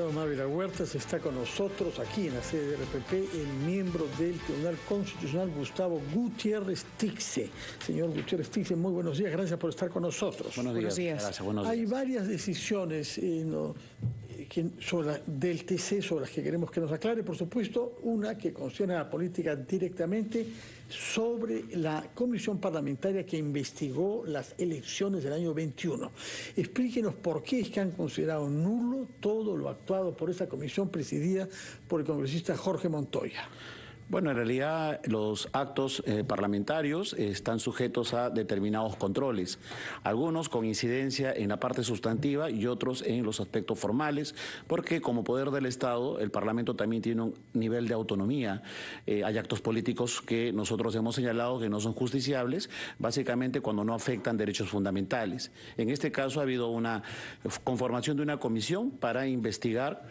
licenciado Mávila Huertas está con nosotros aquí en la sede de RPP el miembro del Tribunal Constitucional Gustavo Gutiérrez Tixe. Señor Gutiérrez Tixe, muy buenos días, gracias por estar con nosotros. Buenos días. Hay varias decisiones eh, sobre del TC sobre las que queremos que nos aclare, por supuesto, una que concierne a la política directamente sobre la comisión parlamentaria que investigó las elecciones del año 21. Explíquenos por qué es que han considerado nulo todo lo actuado por esa comisión presidida por el congresista Jorge Montoya. Bueno, en realidad los actos eh, parlamentarios eh, están sujetos a determinados controles, algunos con incidencia en la parte sustantiva y otros en los aspectos formales, porque como poder del Estado, el Parlamento también tiene un nivel de autonomía. Eh, hay actos políticos que nosotros hemos señalado que no son justiciables, básicamente cuando no afectan derechos fundamentales. En este caso ha habido una conformación de una comisión para investigar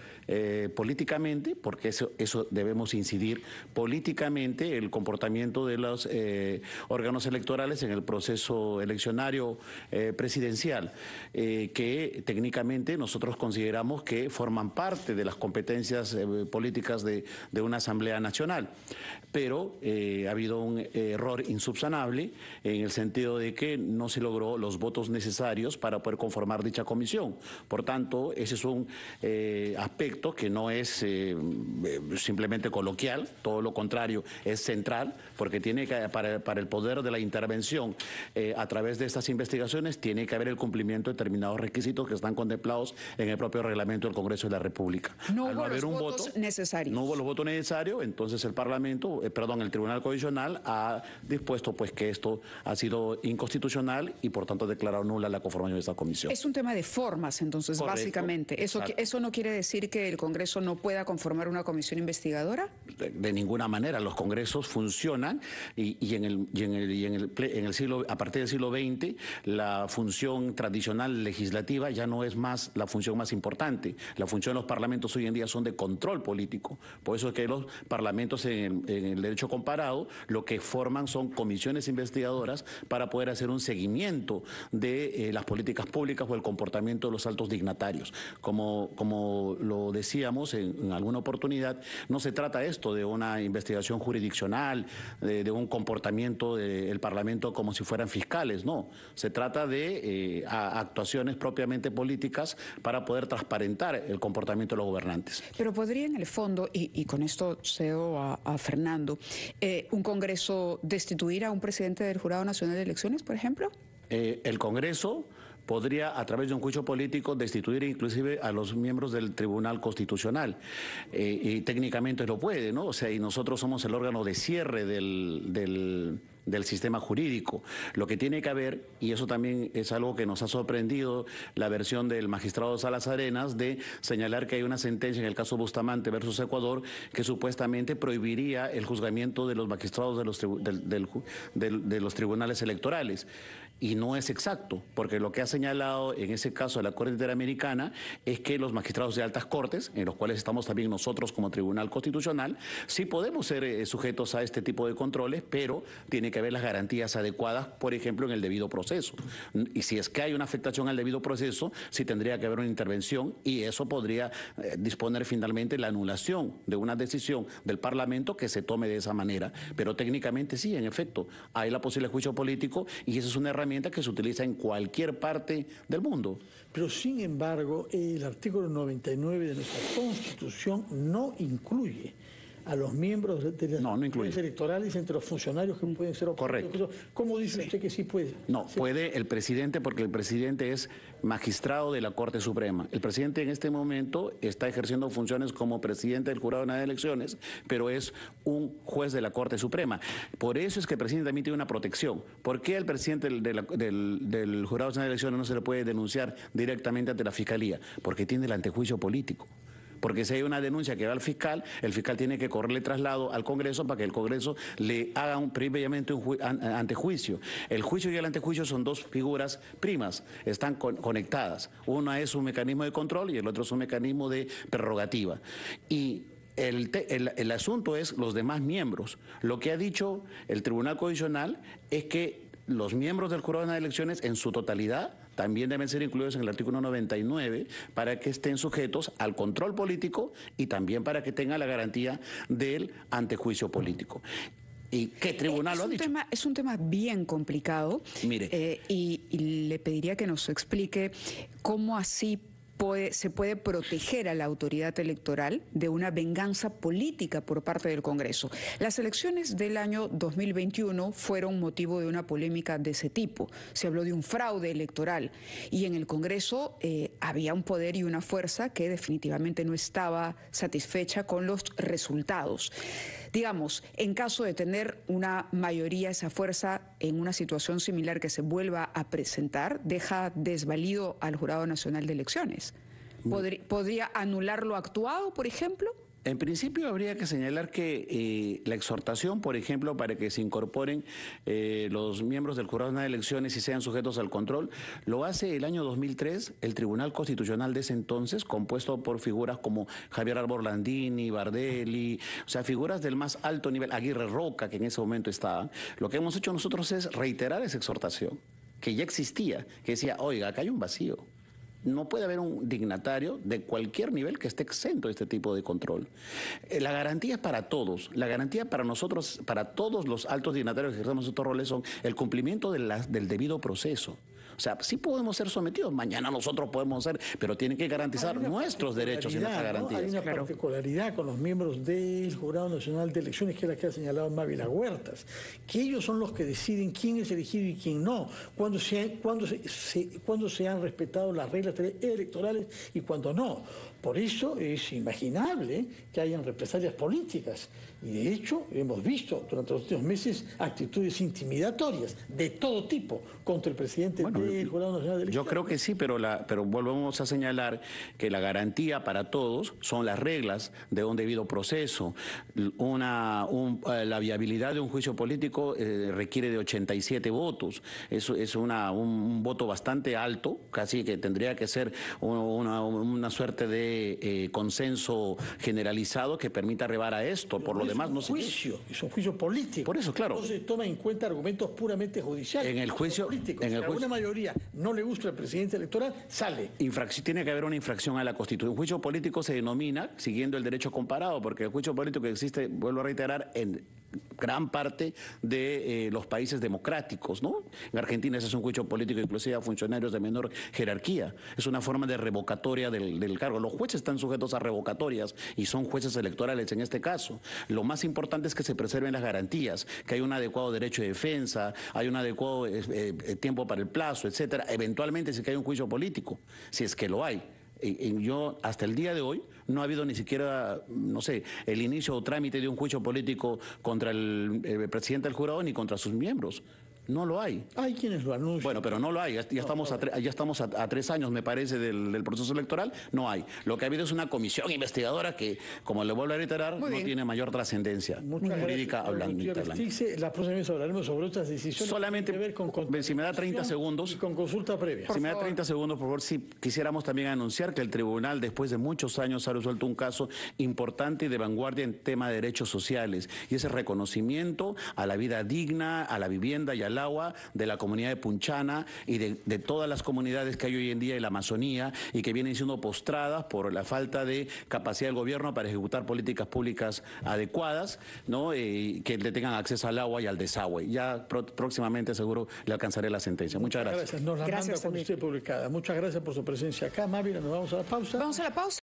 políticamente, porque eso, eso debemos incidir por políticamente el comportamiento de los eh, órganos electorales en el proceso eleccionario eh, presidencial, eh, que técnicamente nosotros consideramos que forman parte de las competencias políticas de, de, una Asamblea Nacional. Pero ha habido un error insubsanable en el sentido de que no se logró los votos necesarios para poder conformar dicha comisión. Por tanto, ese es un aspecto que no es simplemente coloquial, todo lo contrario, es central, porque tiene que, para, para el poder de la intervención eh, a través de estas investigaciones, tiene que haber el cumplimiento de determinados requisitos que están contemplados en el propio reglamento del Congreso de la República. No hubo los votos necesarios. No hubo los votos necesarios, entonces el Parlamento, eh, perdón, el Tribunal Constitucional ha dispuesto pues que esto ha sido inconstitucional y por tanto ha declarado nula la conformación de esta comisión. Es un tema de formas, entonces, básicamente. Eso, eso no quiere decir que el Congreso no pueda conformar una comisión investigadora. de, de ninguna manera los congresos funcionan y, en, el, y en, el, siglo, a partir del siglo XX, la función tradicional legislativa ya no es más la función más importante. La función de los parlamentos hoy en día son de control político. Por eso es que los parlamentos en el, derecho comparado lo que forman son comisiones investigadoras para poder hacer un seguimiento de eh, las políticas públicas o el comportamiento de los altos dignatarios. Como, como lo decíamos en, alguna oportunidad, no se trata esto de una investigación jurisdiccional, de, un comportamiento del Parlamento como si fueran fiscales, no. Se trata de eh, actuaciones propiamente políticas para poder transparentar el comportamiento de los gobernantes. Pero podría en el fondo, y, con esto cedo a, Fernando, eh, un Congreso destituir a un presidente del Jurado Nacional de Elecciones, por ejemplo? Eh, el Congreso podría, a través de un juicio político, destituir inclusive a los miembros del Tribunal Constitucional. Eh, y técnicamente lo puede, ¿no? O sea, y nosotros somos el órgano de cierre del, del del sistema jurídico. Lo que tiene que haber, y eso también es algo que nos ha sorprendido, la versión del magistrado Salas Arenas de señalar que hay una sentencia en el caso Bustamante versus Ecuador que supuestamente prohibiría el juzgamiento de los magistrados de los, de los tribunales electorales. Y no es exacto, porque lo que ha señalado en ese caso la Corte Interamericana es que los magistrados de altas cortes, en los cuales estamos también nosotros como Tribunal Constitucional, sí podemos ser eh, sujetos a este tipo de controles, pero tiene que que ver las garantías adecuadas, por ejemplo, en el debido proceso. Y si es que hay una afectación al debido proceso, sí tendría que haber una intervención y eso podría eh, disponer finalmente la anulación de una decisión del Parlamento que se tome de esa manera. Pero técnicamente sí, en efecto, hay la posible de juicio político y esa es una herramienta que se utiliza en cualquier parte del mundo. Pero sin embargo, el artículo 99 de nuestra Constitución no incluye a los miembros de las no, electorales entre los funcionarios que pueden ser Correcto. ¿Cómo dice usted que sí puede? No, puede el presidente porque el presidente es magistrado de la Corte Suprema. El presidente en este momento está ejerciendo funciones como presidente del jurado de las elecciones, pero es un juez de la Corte Suprema. Por eso es que el presidente también tiene una protección. ¿Por qué al presidente del, jurado de elecciones no se le puede denunciar directamente ante la fiscalía? Porque tiene el antejuicio político. Porque si hay una denuncia que va al fiscal, el fiscal tiene que correrle traslado al Congreso para que el Congreso le haga previamente un antejuicio. El juicio y el antejuicio son dos figuras primas, están conectadas. Una es un mecanismo de control y el otro es un mecanismo de prerrogativa. Y el, el, asunto es los demás miembros. Lo que ha dicho el Tribunal Constitucional es que los miembros del jurado de las elecciones en su totalidad también deben ser incluidos en el artículo 99 para que estén sujetos al control político y también para que tenga la garantía del antejuicio político. ¿Y qué eh, tribunal lo ha dicho? es un tema bien complicado. Mire. Eh, y le pediría que nos explique cómo así se puede proteger a la autoridad electoral de una venganza política por parte del Congreso. Las elecciones del año 2021 fueron motivo de una polémica de ese tipo. Se habló de un fraude electoral y en el Congreso eh, había un poder y una fuerza que definitivamente no estaba satisfecha con los resultados digamos, en caso de tener una mayoría, esa fuerza en una situación similar que se vuelva a presentar, deja desvalido al Jurado Nacional de Elecciones. Mm. ¿Podría, anular lo actuado, por ejemplo? En principio habría que señalar que eh, la exhortación, por ejemplo, para que se incorporen eh, los miembros del jurado de elecciones y sean sujetos al control, lo hace el año 2003 el Tribunal Constitucional de ese entonces, compuesto por figuras como Javier Arborlandini, Bardelli, o sea, figuras del más alto nivel, Aguirre Roca, que en ese momento estaba. Lo que hemos hecho nosotros es reiterar esa exhortación, que ya existía, que decía, oiga, acá hay un vacío no puede haber un dignatario de cualquier nivel que esté exento de este tipo de control. Eh, la garantía es para todos. La garantía para nosotros, para todos los altos dignatarios que ejercemos estos roles, son el cumplimiento del debido proceso. O sea, sí podemos ser sometidos, mañana nosotros podemos ser, pero tienen que garantizar nuestros derechos y nuestras garantías. Hay una particularidad con los miembros del Jurado Nacional de Elecciones, que es la que ha señalado Mávila Huertas, que ellos son los que deciden quién es elegido y quién no, cuando se, cuando se han respetado las reglas electorales y cuando no. Por eso es imaginable que hayan represalias políticas. Y de hecho hemos visto durante los últimos meses actitudes intimidatorias de todo tipo contra el presidente del eh, Jurado Nacional de Yo creo que sí, pero, pero volvemos a señalar que la garantía para todos son las reglas de un debido proceso. Una, eh, la viabilidad de un juicio político eh, requiere de 87 votos. Eso es un, voto bastante alto, casi que tendría que ser una suerte de este, eh, consenso generalizado que permita rebar a esto. Por lo demás, no juicio, es un juicio político. Por eso, claro. No se toma en cuenta argumentos puramente judiciales. En el juicio. político En si alguna mayoría no le gusta al el presidente electoral, sale. tiene que haber una infracción a la Constitución. Un juicio político se denomina, siguiendo el derecho comparado, porque el juicio político que existe, vuelvo a reiterar, en gran parte de eh, los países democráticos, ¿no? En Argentina ese es un juicio político, inclusive a funcionarios de menor jerarquía. Es una forma de revocatoria del, cargo. Los jueces están sujetos a revocatorias y son jueces electorales en este caso. Lo más importante es que se preserven las garantías, que hay un adecuado derecho de defensa, hay un adecuado eh, eh, tiempo para el plazo, etcétera. Eventualmente si sí que hay un juicio político, si es que lo hay yo, hasta el día de hoy, no ha habido ni siquiera, no sé, el inicio o trámite de un juicio político contra el eh, presidente del jurado ni contra sus miembros. No lo hay. Hay quienes lo anuncian. Bueno, pero no lo hay. Ya, estamos, a, ya estamos a, tres años, me parece, del, proceso electoral. No hay. Lo que ha habido es una comisión investigadora que, como le vuelvo a reiterar, no tiene mayor trascendencia jurídica hablando. Las próximas hablaremos sobre otras decisiones. Solamente, que ver con si me da 30 segundos. Y con consulta previa. si me da 30 segundos, por favor, si quisiéramos también anunciar que el tribunal, después de muchos años, ha resuelto un caso importante y de vanguardia en tema de derechos sociales. Y ese reconocimiento a la vida digna, a la vivienda y al agua de la comunidad de Punchana y de, todas las comunidades que hay hoy en día en la Amazonía y que vienen siendo postradas por la falta de capacidad del gobierno para ejecutar políticas públicas adecuadas, ¿no? Eh, que le tengan acceso al agua y al desagüe. Ya próximamente seguro le alcanzaré la sentencia. Muchas, gracias. gracias. publicada. Muchas gracias por su presencia acá. Mávila, nos vamos a la pausa. Vamos a la pausa.